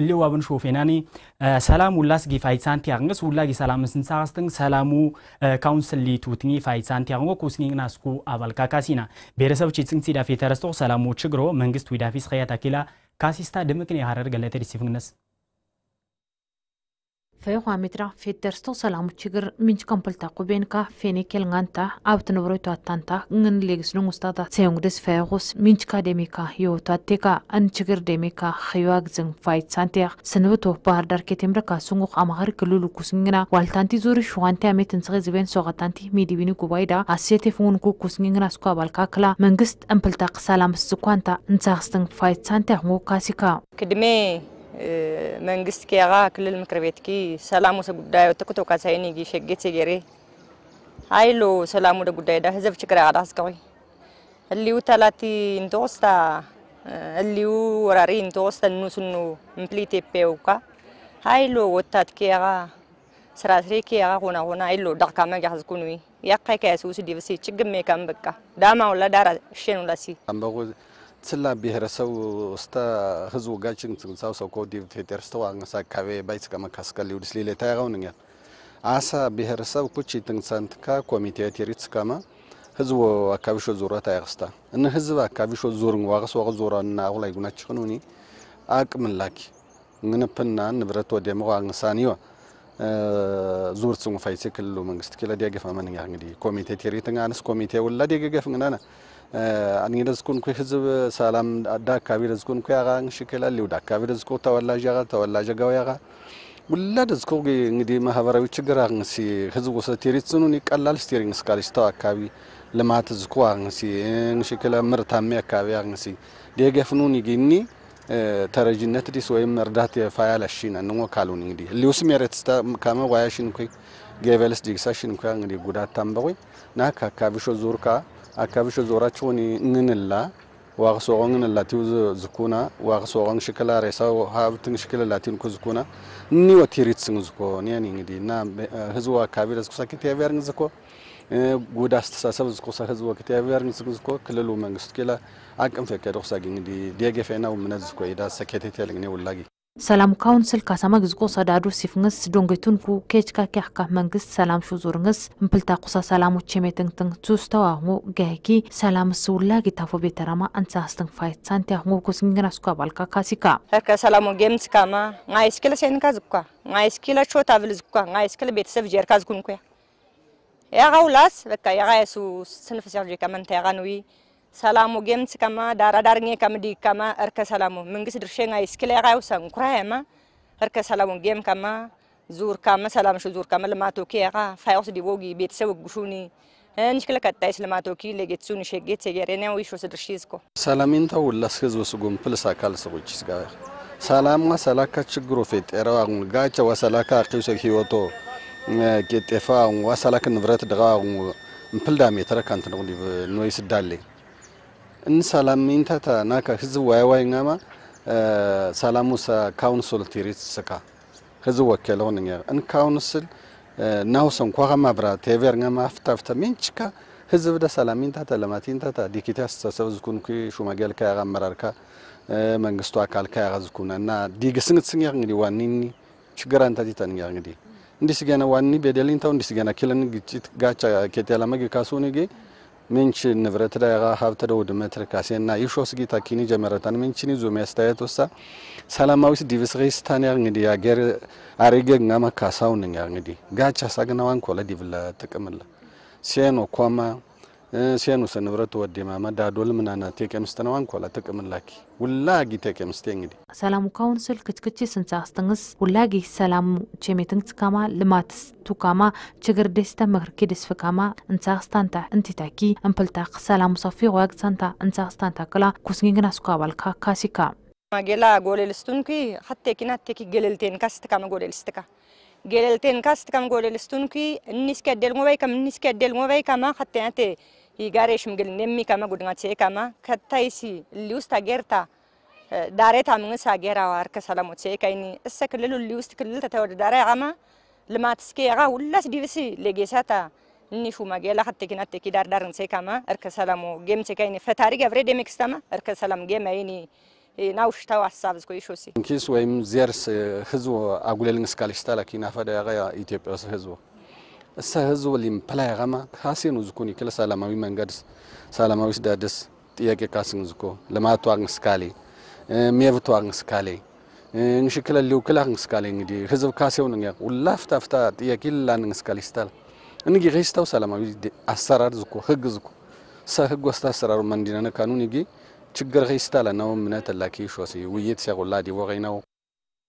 እሊ ዋብን ሾፌናኒ ሰላም ውላስ ጊ ፋይሳንቲ ያርንገስ ውላ ጊ ሰላም ስንሳራስትኝ ሰላሙ ካውንስል ሊቱትኝ ፋይሳንቲ ያርንጎ ኩስኒግ ናስኩ አባል ካካሲና ብሔረሰብ ቺጽንግ ሲዳፌ ተረስቶ ሰላሙ ችግሮ መንግስት ዊዳፊስ ከያታኪላ ካሲስታ ድምቅን የሀረር ገለተ ዲሲፍንግነስ ፈይኳሜትራ ፌተር ሰላሙ ችግር ምንጭ ከምፖልታ ቁቤንካ ፌኔ ኬልንጋንታ ኣብ ትነብሮቱ ኣታንታ ግን ሌግስ ንጉስታታ ሰዮንግደስ ፈይኹስ ምንጭካ ደሜካ የወታቴካ ችግር ደሜካ ኸይዋግዝን ፋይት ሳንቴኽ ስንብቶ ባህር ዳር ኬቴምረካ ስንጉኽ ኣማኸሪ ክልሉ ኩስንግና ዋልታንቲ ዙሪ ሽዋንቲ ኣሜት ንስኺ ዝበን ሶቐታንቲ ሚዲቢኒ ጉባይዳ ኣሴቴፍ እውን ኩኩስንግና ስኳ ባልካ ክላ መንግስት እምፕልታ ክሳላምስ ዝኳንታ እንሳኽስትን ፋይት ሳንቴኽ ንጉካሲካ ክድሜ መንግስት ኪያጋ ክልል ምክር ቤት ኪ ሰላሙ ወሰ ጉዳይ ወተኩቶ ካሳይኒ ጊ ሸጌት ሴጌሬ አይሎ ሰላሙ ወደ ጉዳይ ዳ ህዝብ ችግር አዳስ ቀይ እሊው ተላቲ እንተወስታ እሊው ወራሪ እንተወስታ ኑስኑ ምፕሊት ኤፔውካ አይሎ ወታት ኪያጋ ስራስሬ ኪያጋ ሆና ሆና አይሎ ዳካ ማጋ ህዝኩኑ ያቃይ ከያሱ ስዲብሲ ችግሜ ከም በቃ ዳማውላ ዳራ ሸኑላሲ አምበጎ ስላ ብሄረሰብ ስተ ህዝቡ ጋችን ትንሳው ሰው ኮዲቭ ቴቴር ስተ ዋነሳ አካባቢ ባይ ስቀ መካስቀል ሊውድ ስሊለ ታያቀውን አሳ ብሄረሰብ ኩቺ ትንሳንትካ ኮሚቴ ቴሪት ስቀማ ህዝቡ አካባቢ ሾ ዙሮ እነ ህዝብ አካባቢ ሾ ዙር ዋቅስ ዋቅ እና አሁ ላይ ጉናችሁን አቅምላኪ ምንፕና ንብረት ወደ ምቆ አንሳን ዙር ጽሙ ፋይሴ መንግስት ክለ ደገፈ መንኛ እንግዲህ ኮሚቴ ቴሪትን አንስ ኮሚቴ ውላ ደገገፍ ግናና አኒ ኩይ ህዝብ ሰላም አዳ አካባቢ ደዝኩንኩ ያጋ እንሽከላል ዳ አካባቢ ደዝኩ ተወላጅ ያጋ ተወላጅ ጋው ያጋ ውላ ደዝኩ እንግዲህ ማህበራዊ ችግር አንሲ ህዝብ ወሰ ቴሪት ጽኑን ይቀላል ስቴሪንግ ስካል ተው አካባቢ ልማት ዝኩ አንሲ እንሽከላ ምርታሜ አካባቢ አንሲ ደገፍኑን ይግኒ ተረጅነት ዲስ ወይም እርዳት የፋያላሽን አንሞ ካሉን እንግዲህ ሊውስ ስታ ካመ ዋያሽን ኩይ ጌቨልስ ዲግሳሽን ኩያ እንግዲህ ጉዳት ታምበቁኝ ናካ አካባቢ ሾ ዙርካ አካባቢ ሾ ዞራቸውን እንንላ ዋቅሶቆን ላቲው ዝኩና ዋቅሶቆን ሽክላ ሬሳ ሀብትን ሽክላ ላቲን ኩ ዝኩና እኒ ወቲሪት ስን ዝኮ ኒያን እንግዲህ እና ህዝቡ አካባቢ ለዝኩሳ ኪትያቪያርን ዝኮ ጉድ አስተሳሰብ ዝኩሳ ህዝቡ ኪትያቪያርን ዝኮ ክልሉ መንግስት ኪላ አቅም ፈቀደ ኩሳጊ እንግዲህ ዲገፌናው ምነት ዝኮ ኢዳ ሰኬቴት ያልግኔ ውላጊ ሰላም ካውንስል ስል ካሳማግዝቆ ሰዳዱ ሲፍንግስ ኩ ኬችካ ኪያካ መንግስት ሰላም ሹዙርንግስ እምፕልታ ቁሳ ሰላሞች የሜትንትንቱ ስተዋሁ ገጊ ሰላምስ ውላ ጌታፎ ቤተራማ እንሳ ፋይት ሳንቲ አሁ ጎስኝግን አስኳ ባልካ ካሲካ ርከ ሰላሙ ጌምስ ካማ ንጋይስኪለ ሴንካ ዝኳ ንጋይስኪለ ቾታ ብል ዝኳ ንጋይስኪለ ቤተሰብ ጀርካ ዝኩንኩያ ያጋውላስ በቃ ያጋየሱ ስንፍ ሲርጅካ መንታ ያ ያጋንዊ ሰላሙ ጌምስ ከማ ዳራዳርኜ ከምዲ ከማ እርከ ሰላሙ መንግስት ድርሼ ስክሌቃዩ ሰንኩራየማ እርከ ሰላሙ ጌም ከማ ዙር ከማ ሰላም ሹ ዙር ከማ ልማቶኪ ያቃ ፋዮስ ዲቦጊ ቤተሰብ ጉሹኒ እንሽክለ ከጣይስ ልማቶኪ ለጌትሱን ሸጌት ሰገሬና ዊሾ ስድርሺዝኮ ሰላሚን ተውላስ ህዝብ ስጉም ፕልስ አካል ሰዎች ጋር ሰላማ ሰላካ ችግሩ ፌጤራው ጋቻ ወሰላካ አቂውሰ ህይወቶ ቄጤፋ ወሰላክ ንብረት ደጋ ምፕልዳሜ ተረካንት ነው ኖይ ስዳሌ እንሰላሚንተተ ናከ ህዝብ ዋይዋይ ኛማ ሰላሙሰ ካውንስል ቲሪት ስካ ህዝብ ወከለውን ኛ እን ካውንስል ናውሰን ኳኸ ማብራ ቴቨር ኛማ አፍታፍተ ሚንችካ ህዝብ ደ ሰላሚንተተ ለማቲንተተ ዲኪቲያስ ተሰብ ዝኩንኩ ሹማገል ካያጋ አመራርካ መንግስቱ አካል ካያጋ ዝኩነ እና ዲግስንት ስኛ እንግዲህ ዋኒኒ ችግር አንተ ዲተን ኛ እንግዲህ እንዲስገነ ዋኒ በደሊንታው እንዲስገነ ኪለን ግጭት ጋቻ ኬቴላ መግ ካሱኒ ጌ ምንችን ንብረት ዳያጋ ሀብተደ ውድመት ና ይሾስ ጌታ ኪኒ ጀመረታን ምንችን ዙም ሚያስተያየት ወሳ ሰላማዊት ዲቪስ ሬስታን ያ እንግዲህ ያገር አሪገግና መካሳውን ያ እንግዲህ ጋቻ ሳግናዋን ኮለ ዲቭላ ጥቅምላ ሴኖ ኳማ ሲያኑሰ ንብረት ወዴማ መዳዶል ምናና ቴቀምስት ነው አንኮላ ተቀምላኪ ውላጊ ቴቀምስት እንግዲህ ሰላሙ ካውን ስል ክችክች ስንሳ አስተንግስ ውላጊ ሰላሙ ቼሜትንግስ ካማ ልማትስ ቱካማ ችግር ደስተ መክርኪ ደስፈካማ እንሳ አስተንታ እንቲታኪ እንፕልታ ሰላሙ ሰፊ ዋግ ሰንታ እንሳ አስተንታ ክላ ኩስንግና ስኳባልካ ካሲካ ማጌላ ጎሌልስቱንኪ ሀቴኪና ቴኪ ገለልቴን ካስትካማ ጎሌልስትካ ገለልቴን ካስትካማ ጎሌልስቱንኪ እኒስከደል ሞባይ ከም እኒስከደል ሞባይ ካማ ሀቴናቴ ಈಗಾರ ಶಿಮ್ಗಿಲ್ ನೆಮ್ಮಿ ከመ ጉድና ಚೇ ಕಮ ಕತ್ತೈಸಿ ಲಿಯೂಸ್ ತಗೇರ್ತಾ ዳሬታ ምንስ አገራ ዋርከ ሰላሙ ቼከይኒ እሰ ክልል ሁሉ ውስጥ ክልል ተተወዳዳሪ አማ ልማት ስኬ ያጋ ሁላስ ዲብሲ ለጌሳታ እኒሹ ማጌላ ኸት ኪና ተኪ ዳርዳርን ሴካማ እርከ ሰላሞ ጌም ቼከይኒ ፈታሪ ገብሬ ደሜክስተማ እርከ ሰላም ጌም አይኒ ናውሽታው ሀሳብ ዝኮ ይሾሲ እንኪስ ወይም ዚርስ ህዝቦ አጉሌልንስ ካልሽታ ላኪ ናፈዳ ያጋ ኢትዮጵያ ውስጥ እሳ ህዝብ ፕላይ ገማ ካሴኑ ዝኩኒ ክለ ሰላማዊ መንገድ ሰላማዊ ስዳደስ ጥያቄ ካሴኑ ዝኮ ልማቱ አንስካሌ ሜብቱ አንስካሌ እንሽክለ ሊውክላ አንስካሌ እንግዲህ ህዝብ ካሴውን ያ ውላፍታ ፍታ ጥያቄ ላን አንስካሌ ስታል እንጊ ሬስታው ሰላማዊ አሰራር ዝኮ ህግ ዝኮ ሰህግ ወስታ አሰራሩ መንዲነነ ካኑን ይጊ ችግር ሬስታ ለናው ምነት ላኪ ሾሲ ውይይት ሲያቆላ ዲወቀይ ነው